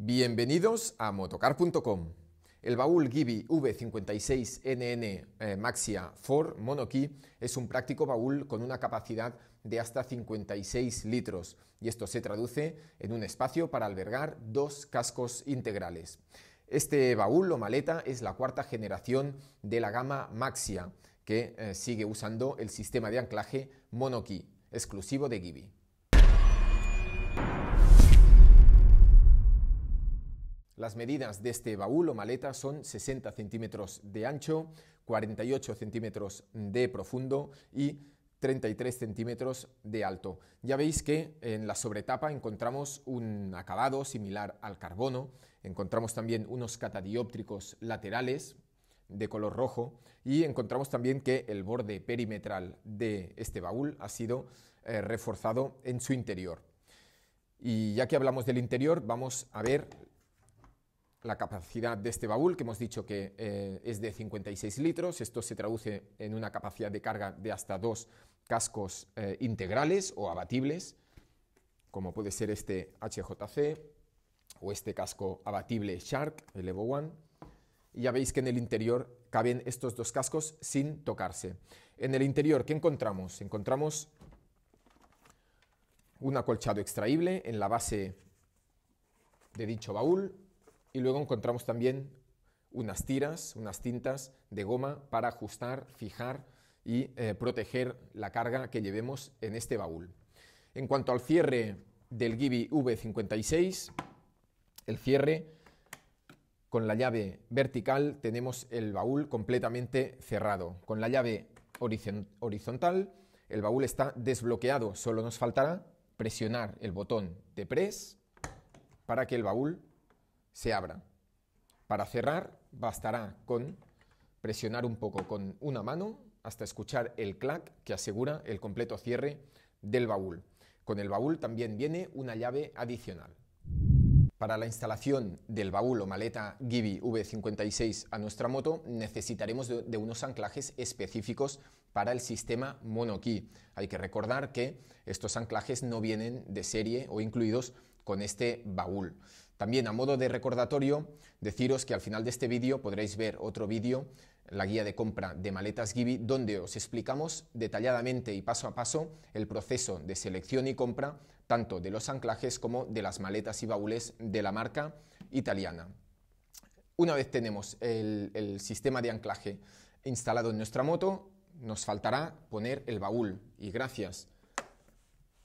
Bienvenidos a motocar.com. El baúl Gibi V56NN eh, Maxia 4 Monokey es un práctico baúl con una capacidad de hasta 56 litros y esto se traduce en un espacio para albergar dos cascos integrales. Este baúl o maleta es la cuarta generación de la gama Maxia que eh, sigue usando el sistema de anclaje Monokey exclusivo de Gibi. Las medidas de este baúl o maleta son 60 centímetros de ancho, 48 centímetros de profundo y 33 centímetros de alto. Ya veis que en la sobretapa encontramos un acabado similar al carbono, encontramos también unos catadióptricos laterales de color rojo y encontramos también que el borde perimetral de este baúl ha sido eh, reforzado en su interior. Y ya que hablamos del interior, vamos a ver la capacidad de este baúl, que hemos dicho que eh, es de 56 litros, esto se traduce en una capacidad de carga de hasta dos cascos eh, integrales o abatibles, como puede ser este HJC o este casco abatible Shark, el Evo One. Y ya veis que en el interior caben estos dos cascos sin tocarse. En el interior, ¿qué encontramos? Encontramos un acolchado extraíble en la base de dicho baúl, y luego encontramos también unas tiras, unas tintas de goma para ajustar, fijar y eh, proteger la carga que llevemos en este baúl. En cuanto al cierre del Gibi V56, el cierre con la llave vertical tenemos el baúl completamente cerrado. Con la llave horizontal el baúl está desbloqueado, solo nos faltará presionar el botón de press para que el baúl se abra. Para cerrar bastará con presionar un poco con una mano hasta escuchar el clac que asegura el completo cierre del baúl. Con el baúl también viene una llave adicional. Para la instalación del baúl o maleta Gibi V56 a nuestra moto necesitaremos de unos anclajes específicos para el sistema monokey. Hay que recordar que estos anclajes no vienen de serie o incluidos con este baúl. También a modo de recordatorio, deciros que al final de este vídeo podréis ver otro vídeo, la guía de compra de maletas Gibi, donde os explicamos detalladamente y paso a paso el proceso de selección y compra tanto de los anclajes como de las maletas y baúles de la marca italiana. Una vez tenemos el, el sistema de anclaje instalado en nuestra moto, nos faltará poner el baúl y gracias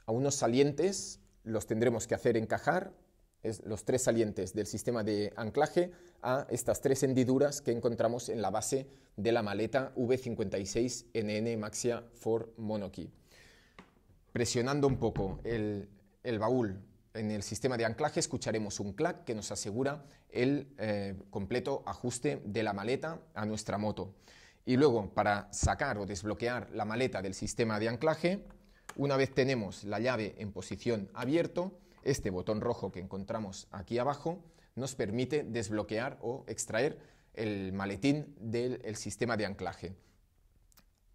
a unos salientes los tendremos que hacer encajar, los tres salientes del sistema de anclaje, a estas tres hendiduras que encontramos en la base de la maleta V56NN Maxia for Monokey. Presionando un poco el, baúl en el sistema de anclaje escucharemos un clac que nos asegura el eh, completo ajuste de la maleta a nuestra moto. Y luego, para sacar o desbloquear la maleta del sistema de anclaje, una vez tenemos la llave en posición abierto, este botón rojo que encontramos aquí abajo nos permite desbloquear o extraer el maletín del sistema de anclaje.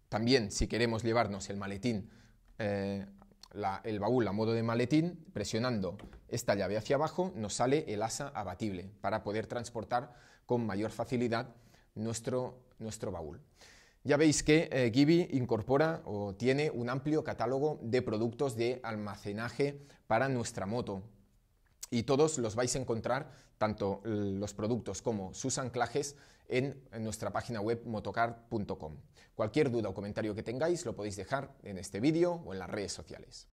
También si queremos llevarnos el maletín, eh, el baúl a modo de maletín, presionando esta llave hacia abajo nos sale el asa abatible para poder transportar con mayor facilidad nuestro baúl. Ya veis que eh, Givi incorpora o tiene un amplio catálogo de productos de almacenaje para nuestra moto. Y todos los vais a encontrar, tanto los productos como sus anclajes, en, nuestra página web motocard.com. Cualquier duda o comentario que tengáis lo podéis dejar en este vídeo o en las redes sociales.